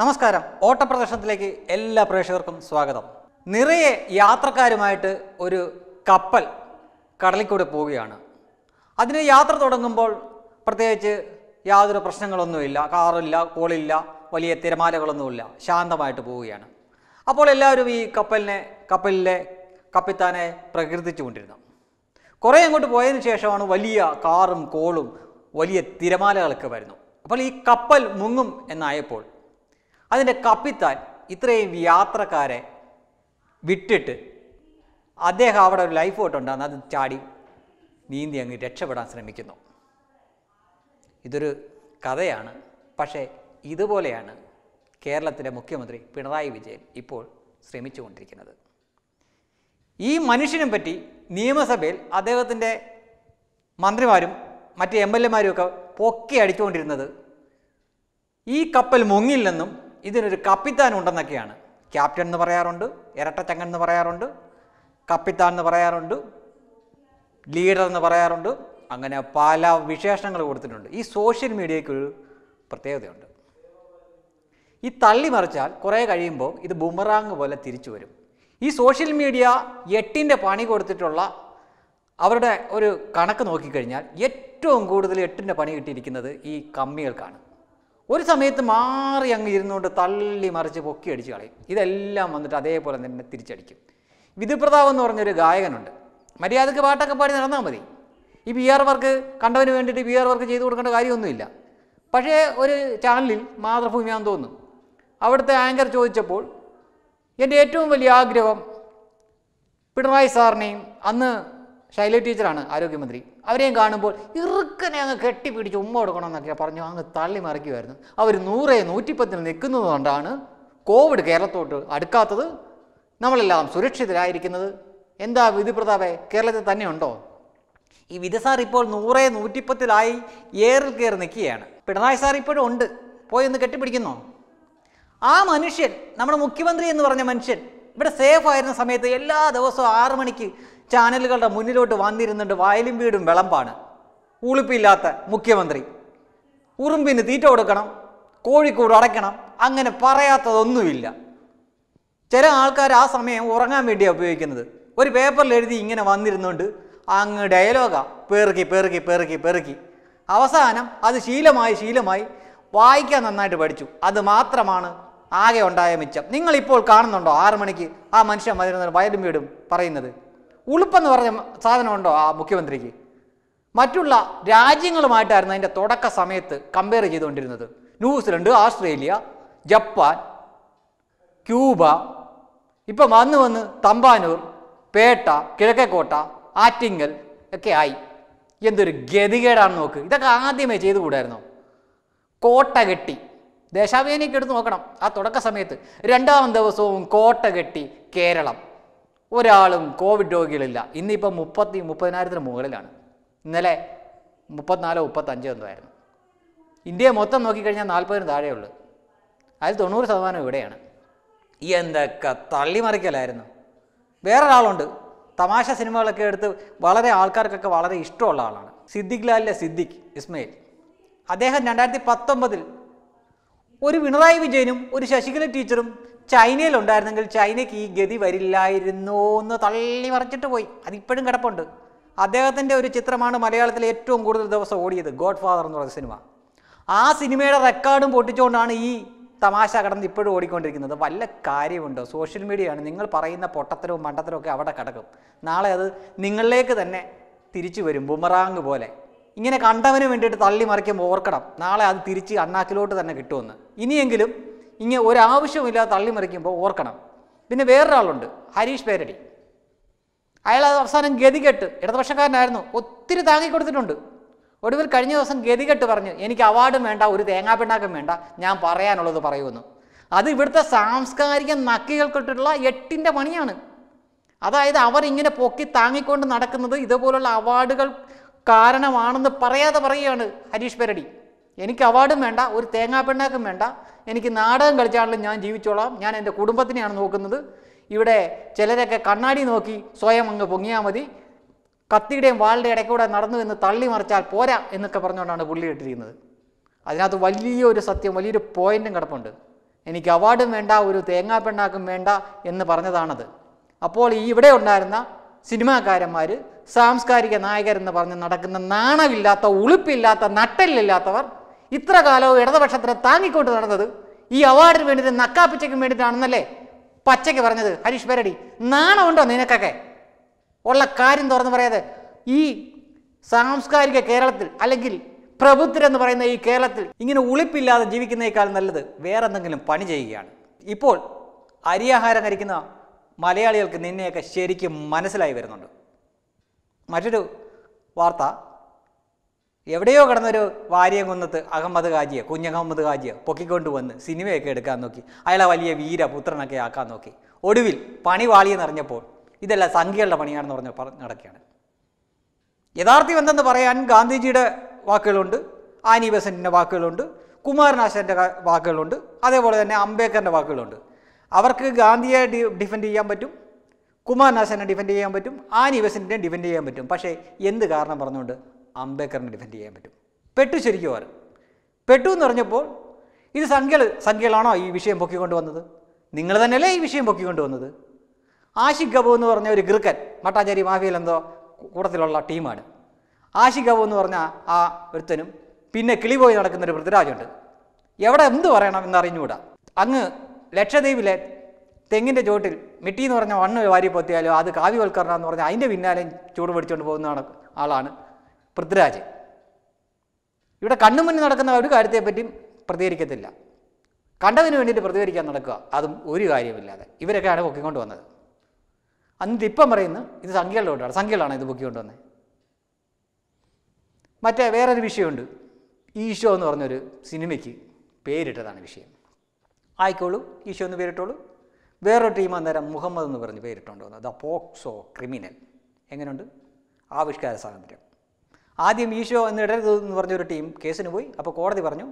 നമസ്കാരം ഓട്ടപ്രദർശനത്തിലേക്ക് എല്ലാ പ്രേക്ഷകർക്കും സ്വാഗതം നിറയെ യാത്രക്കാരുമായിട്ട് ഒരു കപ്പൽ കടലിൽ കൂടെ പോവുകയാണ് അതിന് യാത്ര തുടങ്ങുമ്പോൾ പ്രത്യേകിച്ച് യാതൊരു പ്രശ്നങ്ങളൊന്നുമില്ല കാറില്ല കോളില്ല വലിയ തിരമാലകളൊന്നുമില്ല ശാന്തമായിട്ട് പോവുകയാണ് അപ്പോൾ എല്ലാവരും ഈ കപ്പലിനെ കപ്പലിലെ കപ്പിത്താനെ പ്രകീർത്തിച്ചുകൊണ്ടിരുന്നു കുറേ അങ്ങോട്ട് പോയതിന് ശേഷമാണ് വലിയ കാറും കോളും വലിയ തിരമാലകളൊക്കെ വരുന്നു അപ്പോൾ ഈ കപ്പൽ മുങ്ങും എന്നായപ്പോൾ അതിൻ്റെ കപ്പിത്താൻ ഇത്രയും യാത്രക്കാരെ വിട്ടിട്ട് അദ്ദേഹം അവിടെ ഒരു ലൈഫ് ബോട്ട് ഉണ്ടാകുന്ന അത് ചാടി നീന്തി അങ്ങ് രക്ഷപ്പെടാൻ ശ്രമിക്കുന്നു ഇതൊരു കഥയാണ് പക്ഷേ ഇതുപോലെയാണ് കേരളത്തിലെ മുഖ്യമന്ത്രി പിണറായി വിജയൻ ഇപ്പോൾ ശ്രമിച്ചുകൊണ്ടിരിക്കുന്നത് ഈ മനുഷ്യനെ പറ്റി നിയമസഭയിൽ അദ്ദേഹത്തിൻ്റെ മന്ത്രിമാരും മറ്റ് എം എൽ എമാരും ഒക്കെ പൊക്കി അടിച്ചുകൊണ്ടിരുന്നത് ഈ കപ്പൽ മുങ്ങില്ലെന്നും ഇതിനൊരു കപ്പിത്താൻ ഉണ്ടെന്നൊക്കെയാണ് ക്യാപ്റ്റൻ എന്ന് പറയാറുണ്ട് ഇരട്ടച്ചങ്ങൻ എന്ന് പറയാറുണ്ട് കപ്പിത്താൻ എന്ന് പറയാറുണ്ട് ലീഡർ എന്ന് പറയാറുണ്ട് അങ്ങനെ പല വിശേഷണങ്ങൾ കൊടുത്തിട്ടുണ്ട് ഈ സോഷ്യൽ മീഡിയയ്ക്കൊരു പ്രത്യേകതയുണ്ട് ഈ തള്ളി മറിച്ചാൽ കുറേ കഴിയുമ്പോൾ ഇത് ബുമറാങ് പോലെ തിരിച്ചു വരും ഈ സോഷ്യൽ മീഡിയ എട്ടിൻ്റെ പണി കൊടുത്തിട്ടുള്ള അവരുടെ ഒരു കണക്ക് നോക്കിക്കഴിഞ്ഞാൽ ഏറ്റവും കൂടുതൽ എട്ടിൻ്റെ പണി കിട്ടിയിരിക്കുന്നത് ഈ കമ്മികൾക്കാണ് ഒരു സമയത്ത് മാറി അങ്ങ് ഇരുന്നുകൊണ്ട് തള്ളി മറിച്ച് പൊക്കി അടിച്ച് കളയും ഇതെല്ലാം വന്നിട്ട് അതേപോലെ തന്നെ തിരിച്ചടിക്കും വിധുപ്രതാവ് എന്ന് പറഞ്ഞൊരു ഗായകനുണ്ട് മര്യാദക്ക് പാട്ടൊക്കെ പാടി നടന്നാൽ മതി ഈ പി ആർ വർക്ക് കണ്ടവന് വേണ്ടിയിട്ട് പി ആർ വർക്ക് ചെയ്തു കൊടുക്കേണ്ട കാര്യമൊന്നുമില്ല പക്ഷേ ഒരു ചാനലിൽ മാതൃഭൂമിയാന്ന് തോന്നുന്നു അവിടുത്തെ ആങ്കർ ചോദിച്ചപ്പോൾ എൻ്റെ ഏറ്റവും വലിയ ആഗ്രഹം പിണറായി സാറിനെയും അന്ന് ശൈല ടീച്ചറാണ് ആരോഗ്യമന്ത്രി അവരെയും കാണുമ്പോൾ ഇറുക്കനെ അങ്ങ് കെട്ടിപ്പിടിച്ച് ഉമ്മ കൊടുക്കണമെന്നൊക്കെ പറഞ്ഞു അങ്ങ് തള്ളി മറിക്കുമായിരുന്നു അവർ നൂറെ നൂറ്റിപ്പത്തിന് നിൽക്കുന്നത് കൊണ്ടാണ് കോവിഡ് കേരളത്തോട്ട് അടുക്കാത്തത് നമ്മളെല്ലാം സുരക്ഷിതരായിരിക്കുന്നത് എന്താ പ്രതാപെ കേരളത്തിൽ ഉണ്ടോ ഈ വിധ സാർ ഇപ്പോൾ നൂറെ നൂറ്റിപ്പത്തിലായി ഏറിൽ കയറി നിൽക്കുകയാണ് പിണറായി സാർ ഇപ്പോഴും ഉണ്ട് പോയി ഒന്ന് കെട്ടിപ്പിടിക്കുന്നോ ആ മനുഷ്യൻ നമ്മുടെ മുഖ്യമന്ത്രി എന്ന് പറഞ്ഞ മനുഷ്യൻ ഇവിടെ സേഫ് ആയിരുന്ന സമയത്ത് എല്ലാ ദിവസവും ആറു മണിക്ക് ചാനലുകളുടെ മുന്നിലോട്ട് വന്നിരുന്നുണ്ട് വയലും വീടും വിളമ്പാണ് ഉളുപ്പില്ലാത്ത മുഖ്യമന്ത്രി ഉറുമ്പിന് തീറ്റ കൊടുക്കണം കോഴിക്കൂട് അടയ്ക്കണം അങ്ങനെ പറയാത്തതൊന്നുമില്ല ചില ആൾക്കാർ ആ സമയം ഉറങ്ങാൻ വേണ്ടിയാണ് ഉപയോഗിക്കുന്നത് ഒരു പേപ്പറിൽ എഴുതി ഇങ്ങനെ വന്നിരുന്നുണ്ട് അങ്ങ് ഡയലോഗാ പെറുക്കി പെറുക്കി പെറുക്കി പെറുക്കി അവസാനം അത് ശീലമായി ശീലമായി വായിക്കാൻ നന്നായിട്ട് പഠിച്ചു അത് മാത്രമാണ് ആകെ ഉണ്ടായ മിച്ചം നിങ്ങളിപ്പോൾ കാണുന്നുണ്ടോ ആറു മണിക്ക് ആ മനുഷ്യൻ വരുന്ന വയലും വീടും പറയുന്നത് ഉളുപ്പെന്ന് പറഞ്ഞ സാധനമുണ്ടോ ആ മുഖ്യമന്ത്രിക്ക് മറ്റുള്ള രാജ്യങ്ങളുമായിട്ടായിരുന്നു അതിൻ്റെ തുടക്ക സമയത്ത് കമ്പയർ ചെയ്തുകൊണ്ടിരുന്നത് ന്യൂസിലൻഡ് ആസ്ട്രേലിയ ജപ്പാൻ ക്യൂബ ഇപ്പം വന്ന് വന്ന് തമ്പാനൂർ പേട്ട കിഴക്കേക്കോട്ട ആറ്റിങ്ങൽ ഒക്കെ ആയി എന്തൊരു ഗതികേടാണ് നോക്ക് ഇതൊക്കെ ആദ്യമേ ചെയ്തുകൂടായിരുന്നോ കോട്ട കെട്ടി ദേശാഭിമാനിയൊക്കെ എടുത്ത് നോക്കണം ആ തുടക്ക സമയത്ത് രണ്ടാം ദിവസവും കോട്ട കെട്ടി കേരളം ഒരാളും കോവിഡ് രോഗികളില്ല ഇന്നിപ്പോൾ മുപ്പത്തി മുപ്പതിനായിരത്തിന് മുകളിലാണ് ഇന്നലെ മുപ്പത്തിനാലോ മുപ്പത്തഞ്ചോ എന്തോ ആയിരുന്നു ഇന്ത്യ മൊത്തം നോക്കിക്കഴിഞ്ഞാൽ നാൽപ്പതിന് താഴെയുള്ളൂ അതിൽ തൊണ്ണൂറ് ശതമാനം ഇവിടെയാണ് എന്തൊക്കെ തള്ളിമറിക്കലായിരുന്നു വേറൊരാളുണ്ട് തമാശ സിനിമകളൊക്കെ എടുത്ത് വളരെ ആൾക്കാർക്കൊക്കെ വളരെ ഇഷ്ടമുള്ള ആളാണ് സിദ്ദിഖ് ലാലിലെ സിദ്ദിഖ് ഇസ്മയിൽ അദ്ദേഹം രണ്ടായിരത്തി പത്തൊമ്പതിൽ ഒരു പിണറായി വിജയനും ഒരു ശശികല ടീച്ചറും ചൈനയിലുണ്ടായിരുന്നെങ്കിൽ ചൈനയ്ക്ക് ഈ ഗതി വരില്ലായിരുന്നു എന്ന് തള്ളി മറിച്ചിട്ട് പോയി അതിപ്പോഴും കിടപ്പുണ്ട് അദ്ദേഹത്തിൻ്റെ ഒരു ചിത്രമാണ് മലയാളത്തിലെ ഏറ്റവും കൂടുതൽ ദിവസം ഓടിയത് ഗോഡ് ഫാദർ എന്ന് പറയുന്ന സിനിമ ആ സിനിമയുടെ റെക്കോർഡും പൊട്ടിച്ചുകൊണ്ടാണ് ഈ തമാശ കടന്ന് ഇപ്പോഴും ഓടിക്കൊണ്ടിരിക്കുന്നത് വല്ല കാര്യമുണ്ടോ സോഷ്യൽ മീഡിയയാണ് നിങ്ങൾ പറയുന്ന പൊട്ടത്തരവും മണ്ടത്തരവും ഒക്കെ അവിടെ കിടക്കും നാളെ അത് നിങ്ങളിലേക്ക് തന്നെ തിരിച്ചു വരും ബുമറാങ് പോലെ ഇങ്ങനെ കണ്ടവന് വേണ്ടിയിട്ട് തള്ളി മറിക്കുമ്പോൾ ഓർക്കണം നാളെ അത് തിരിച്ച് അണ്ണാക്കിലോട്ട് തന്നെ കിട്ടുമെന്ന് ഇനിയെങ്കിലും ഇങ്ങനെ ഒരാവശ്യമില്ലാതെ തള്ളി മറിക്കുമ്പോൾ ഓർക്കണം പിന്നെ വേറൊരാളുണ്ട് ഹരീഷ് പേരടി അയാൾ അത് അവസാനം ഗതികെട്ട് ഇടതുപക്ഷക്കാരനായിരുന്നു ഒത്തിരി താങ്ങി കൊടുത്തിട്ടുണ്ട് ഒടുവിൽ കഴിഞ്ഞ ദിവസം ഗതികെട്ട് പറഞ്ഞു എനിക്ക് അവാർഡും വേണ്ട ഒരു തേങ്ങാ പിണ്ണാക്കും വേണ്ട ഞാൻ പറയാനുള്ളത് പറയുമെന്ന് അത് ഇവിടുത്തെ സാംസ്കാരിക നക്കികൾക്കിട്ടുള്ള എട്ടിൻ്റെ പണിയാണ് അതായത് അവർ ഇങ്ങനെ പൊക്കി താങ്ങിക്കൊണ്ട് നടക്കുന്നത് ഇതുപോലുള്ള അവാർഡുകൾ കാരണമാണെന്ന് പറയാതെ പറയുകയാണ് ഹരീഷ് പെരടി എനിക്ക് അവാർഡും വേണ്ട ഒരു പെണ്ണാക്കും വേണ്ട എനിക്ക് നാടകം കളിച്ചാണെങ്കിലും ഞാൻ ജീവിച്ചോളാം ഞാൻ എൻ്റെ കുടുംബത്തിനെയാണ് നോക്കുന്നത് ഇവിടെ ചിലരൊക്കെ കണ്ണാടി നോക്കി സ്വയം അങ്ങ് പൊങ്ങിയാൽ മതി കത്തിയുടെയും വാളുടെ ഇടയ്ക്കൂടെ നടന്നു എന്ന് തള്ളി മറിച്ചാൽ പോരാ എന്നൊക്കെ പറഞ്ഞുകൊണ്ടാണ് പുള്ളി ഇട്ടിരിക്കുന്നത് അതിനകത്ത് വലിയൊരു സത്യം വലിയൊരു പോയിൻറ്റും കിടപ്പുണ്ട് എനിക്ക് അവാർഡും വേണ്ട ഒരു തേങ്ങാ പെണ്ണാക്കും വേണ്ട എന്ന് പറഞ്ഞതാണത് അപ്പോൾ ഈ ഇവിടെ ഉണ്ടായിരുന്ന സിനിമാകാരന്മാർ സാംസ്കാരിക നായകരെന്ന് പറഞ്ഞ് നടക്കുന്ന നാണമില്ലാത്ത ഉളുപ്പില്ലാത്ത നട്ടലില്ലാത്തവർ ഇത്ര കാലവും ഇടതുപക്ഷത്തിന് താങ്ങിക്കൊണ്ട് നടന്നത് ഈ അവാർഡിന് വേണ്ടിയിട്ട് നക്കാപ്പിച്ചയ്ക്കും വേണ്ടിയിട്ടാണെന്നല്ലേ പച്ചയ്ക്ക് പറഞ്ഞത് ഹരീഷ് പേരടി നാണമുണ്ടോ നിനക്കൊക്കെ ഉള്ള കാര്യം തുറന്നു പറയാതെ ഈ സാംസ്കാരിക കേരളത്തിൽ അല്ലെങ്കിൽ പ്രബുദ്ധരെന്ന് പറയുന്ന ഈ കേരളത്തിൽ ഇങ്ങനെ ഉളിപ്പില്ലാതെ ജീവിക്കുന്നേക്കാൾ നല്ലത് വേറെ എന്തെങ്കിലും പണി ചെയ്യുകയാണ് ഇപ്പോൾ അരിയാഹാരം കഴിക്കുന്ന മലയാളികൾക്ക് നിന്നെയൊക്കെ ശരിക്കും മനസ്സിലായി വരുന്നുണ്ട് മറ്റൊരു വാർത്ത എവിടെയോ കിടന്നൊരു വാര്യം കൊന്നത്ത് അഹമ്മദ് ഖാജിയെ കുഞ്ഞഹമ്മദ് ഖാജിയെ പൊക്കിക്കൊണ്ട് വന്ന് സിനിമയൊക്കെ എടുക്കാൻ നോക്കി അയാളെ വലിയ വീരപുത്രനൊക്കെ ആക്കാൻ നോക്കി ഒടുവിൽ പണി വാളിയെന്നറിഞ്ഞപ്പോൾ ഇതെല്ലാം സംഖ്യകളുടെ പണിയാണെന്ന് പറഞ്ഞ നടക്കുകയാണ് യഥാർത്ഥം എന്തെന്ന് പറയാൻ ഗാന്ധിജിയുടെ വാക്കുകളുണ്ട് ആനി ബസന്റിൻ്റെ വാക്കുകളുണ്ട് കുമാരനാശൻ്റെ വാക്കുകളുണ്ട് അതേപോലെ തന്നെ അംബേദ്കറിൻ്റെ വാക്കുകളുണ്ട് അവർക്ക് ഗാന്ധിയെ ഡിഫെൻഡ് ചെയ്യാൻ പറ്റും കുമാരനാശാനെ ഡിഫെൻഡ് ചെയ്യാൻ പറ്റും ആനിവസിനെ ഡിഫെൻഡ് ചെയ്യാൻ പറ്റും പക്ഷേ എന്ത് കാരണം പറഞ്ഞുകൊണ്ട് അംബേദ്കറിനെ ഡിഫെൻഡ് ചെയ്യാൻ പറ്റും പെട്ടു ശരിക്കും ആരും പെട്ടു എന്ന് പറഞ്ഞപ്പോൾ ഇത് സംഖ്യ സംഖ്യകളാണോ ഈ വിഷയം പൊക്കിക്കൊണ്ട് വന്നത് നിങ്ങൾ തന്നെയല്ലേ ഈ വിഷയം പൊക്കിക്കൊണ്ട് വന്നത് ആഷിഖ് ഗബു എന്ന് പറഞ്ഞ ഒരു ഗിർക്കൻ മട്ടാഞ്ചേരി മാഫിയിൽ എന്തോ കൂട്ടത്തിലുള്ള ടീമാണ് ആഷിഖ് ഗബു എന്ന് പറഞ്ഞ ആ ഒരുത്തനും പിന്നെ കിളിപോയി നടക്കുന്ന ഒരു പൃഥ്വിരാജുണ്ട് എവിടെ എന്ത് പറയണം എന്നറിഞ്ഞുകൂടാ അങ്ങ് ലക്ഷദ്വീപിലെ തെങ്ങിൻ്റെ ചോട്ടിൽ മിട്ടി എന്ന് പറഞ്ഞ വണ്ണ വാരി പൊത്തിയാലോ അത് കാവ്യവൽക്കരണം എന്ന് പറഞ്ഞാൽ അതിൻ്റെ പിന്നാലെ ചൂട് പിടിച്ചുകൊണ്ട് പോകുന്നതാണ് ആളാണ് പൃഥ്വിരാജ് ഇവിടെ കണ്ണു മുന്നിൽ നടക്കുന്ന ഒരു കാര്യത്തെപ്പറ്റി പ്രതികരിക്കത്തില്ല കണ്ടതിന് വേണ്ടിയിട്ട് പ്രതികരിക്കാൻ നടക്കുക അതും ഒരു കാര്യമില്ലാതെ ഇവരൊക്കെയാണ് പൊക്കിക്കൊണ്ട് വന്നത് അന്നിട്ട് ഇപ്പം പറയുന്നു ഇത് സംഖ്യകളുടെ കൊണ്ടാണ് സംഖ്യകളാണ് ഇത് പൊക്കിക്കൊണ്ട് വന്നത് മറ്റേ വേറൊരു വിഷയമുണ്ട് ഈശോ എന്ന് പറഞ്ഞൊരു സിനിമയ്ക്ക് പേരിട്ടതാണ് വിഷയം ആയിക്കോളൂ ഈശോ എന്ന് പേരിട്ടോളൂ വേറൊരു ടീം അന്നേരം മുഹമ്മദ് എന്ന് പറഞ്ഞ് പേരിട്ടുണ്ട് വന്നത് ദ പോക്സോ ക്രിമിനൽ എങ്ങനെയുണ്ട് ആവിഷ്കാര സ്വാതന്ത്ര്യം ആദ്യം ഈശോ എന്ന് ഇടരുത് എന്ന് പറഞ്ഞൊരു ടീം കേസിന് പോയി അപ്പോൾ കോടതി പറഞ്ഞു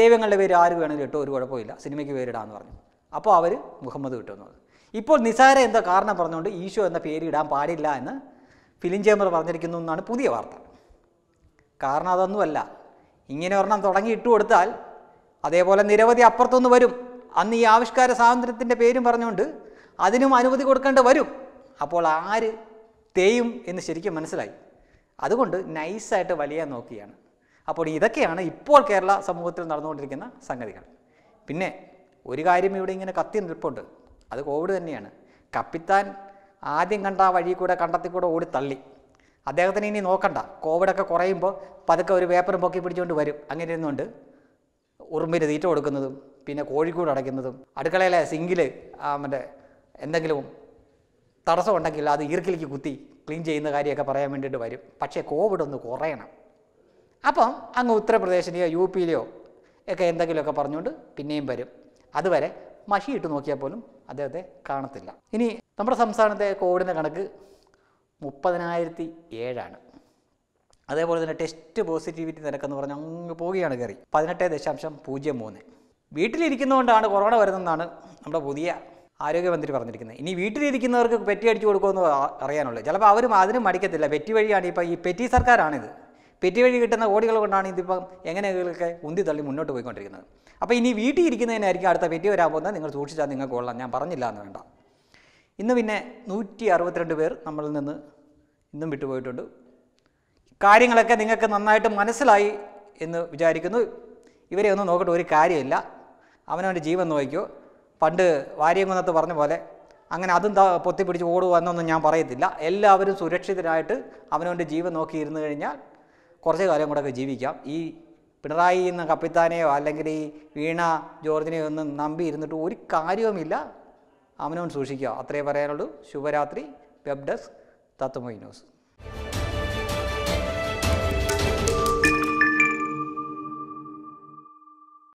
ദൈവങ്ങളുടെ പേര് ആര് വേണമെങ്കിലും ഇട്ടോ ഒരു കുഴപ്പമില്ല സിനിമയ്ക്ക് പേരിടാമെന്ന് പറഞ്ഞു അപ്പോൾ അവർ മുഹമ്മദ് കിട്ടുന്നത് ഇപ്പോൾ നിസാര എന്താ കാരണം പറഞ്ഞുകൊണ്ട് ഈശോ എന്ന പേര് ഇടാൻ പാടില്ല എന്ന് ഫിലിം ചേമ്പർ പറഞ്ഞിരിക്കുന്നു എന്നാണ് പുതിയ വാർത്ത കാരണം അതൊന്നുമല്ല ഇങ്ങനെ ഒരെണ്ണം തുടങ്ങി ഇട്ടു കൊടുത്താൽ അതേപോലെ നിരവധി അപ്പുറത്തൊന്ന് വരും അന്ന് ഈ ആവിഷ്കാര സ്വാതന്ത്ര്യത്തിൻ്റെ പേരും പറഞ്ഞുകൊണ്ട് അതിനും അനുമതി കൊടുക്കേണ്ട വരും അപ്പോൾ ആര് തേയും എന്ന് ശരിക്കും മനസ്സിലായി അതുകൊണ്ട് നൈസായിട്ട് വലിയ നോക്കിയാണ് അപ്പോൾ ഇതൊക്കെയാണ് ഇപ്പോൾ കേരള സമൂഹത്തിൽ നടന്നുകൊണ്ടിരിക്കുന്ന സംഗതികൾ പിന്നെ ഒരു കാര്യം ഇവിടെ ഇങ്ങനെ കത്തി നിൽപ്പുണ്ട് അത് കോവിഡ് തന്നെയാണ് കപ്പിത്താൻ ആദ്യം കണ്ട ആ വഴി കൂടെ കണ്ടെത്തി കൂടെ ഓടി തള്ളി അദ്ദേഹത്തിന് ഇനി നോക്കണ്ട കോവിഡൊക്കെ കുറയുമ്പോൾ പതുക്കെ ഒരു പേപ്പറും പൊക്കി പിടിച്ചുകൊണ്ട് വരും അങ്ങനെ ഇരുന്നുകൊണ്ട് ഉറുമ്പിന് തീറ്റ കൊടുക്കുന്നതും പിന്നെ കോഴിക്കൂട് അടയ്ക്കുന്നതും അടുക്കളയിലെ സിങ്കിൽ മറ്റേ എന്തെങ്കിലും തടസ്സമുണ്ടെങ്കിൽ അത് ഈർക്കിലേക്ക് കുത്തി ക്ലീൻ ചെയ്യുന്ന കാര്യമൊക്കെ പറയാൻ വേണ്ടിയിട്ട് വരും പക്ഷേ കോവിഡ് ഒന്ന് കുറയണം അപ്പം അങ്ങ് ഉത്തർപ്രദേശിലെയോ യു പിയിലെയോ ഒക്കെ എന്തെങ്കിലുമൊക്കെ പറഞ്ഞുകൊണ്ട് പിന്നെയും വരും അതുവരെ മഷി ഇട്ട് നോക്കിയാൽ പോലും അദ്ദേഹത്തെ കാണത്തില്ല ഇനി നമ്മുടെ സംസ്ഥാനത്തെ കോവിഡിൻ്റെ കണക്ക് മുപ്പതിനായിരത്തി ഏഴാണ് അതേപോലെ തന്നെ ടെസ്റ്റ് പോസിറ്റിവിറ്റി നിരക്കെന്ന് പറഞ്ഞാൽ അങ്ങ് പോവുകയാണ് കയറി പതിനെട്ട് ദശാംശം പൂജ്യം മൂന്ന് വീട്ടിലിരിക്കുന്നതുകൊണ്ടാണ് കൊറോണ വരുന്നതെന്നാണ് നമ്മുടെ പുതിയ ആരോഗ്യമന്ത്രി പറഞ്ഞിരിക്കുന്നത് ഇനി വീട്ടിലിരിക്കുന്നവർക്ക് പെറ്റി അടിച്ചു കൊടുക്കുമെന്ന് അറിയാനുള്ളൂ ചിലപ്പോൾ അവരും അതിനും മടിക്കത്തില്ല പെറ്റി വഴിയാണ് ഇപ്പോൾ ഈ പെറ്റി സർക്കാരാണിത് പെറ്റി വഴി കിട്ടുന്ന കോടികൾ കൊണ്ടാണ് ഇതിപ്പം എങ്ങനെയൊക്കെ ഉന്തി തള്ളി മുന്നോട്ട് പോയിക്കൊണ്ടിരിക്കുന്നത് അപ്പോൾ ഇനി വീട്ടിൽ ഇരിക്കുന്നതിനായിരിക്കും അടുത്ത പെറ്റി വരാൻ പോകുന്നത് നിങ്ങൾ സൂക്ഷിച്ചാൽ നിങ്ങൾക്ക് കൊള്ളാം ഞാൻ പറഞ്ഞില്ല എന്ന് വേണ്ട ഇന്ന് പിന്നെ നൂറ്റി അറുപത്തിരണ്ട് പേർ നമ്മളിൽ നിന്ന് ഇന്നും വിട്ടുപോയിട്ടുണ്ട് കാര്യങ്ങളൊക്കെ നിങ്ങൾക്ക് നന്നായിട്ട് മനസ്സിലായി എന്ന് വിചാരിക്കുന്നു ഇവരെ ഒന്നും നോക്കിയിട്ട് ഒരു കാര്യമില്ല അവനവൻ്റെ ജീവൻ നോക്കിയോ പണ്ട് വാര്യംകുന്നത്ത് പറഞ്ഞ പോലെ അങ്ങനെ അതും പൊത്തിപ്പിടിച്ച് പിടിച്ച് ഞാൻ പറയത്തില്ല എല്ലാവരും സുരക്ഷിതരായിട്ട് അവനവൻ്റെ ജീവൻ നോക്കിയിരുന്നു കഴിഞ്ഞാൽ കുറച്ച് കാലം കൂടെ ജീവിക്കാം ഈ പിണറായി എന്ന കപ്പിത്താനെയോ അല്ലെങ്കിൽ ഈ വീണ ജോർജിനെയോ ഒന്നും നമ്പി ഇരുന്നിട്ട് ഒരു കാര്യവുമില്ല അവനവൻ സൂക്ഷിക്കുക അത്രേ പറയാനുള്ളൂ ശുഭരാത്രി വെബ് ഡെസ്ക് തത്വമൊഴി ന്യൂസ്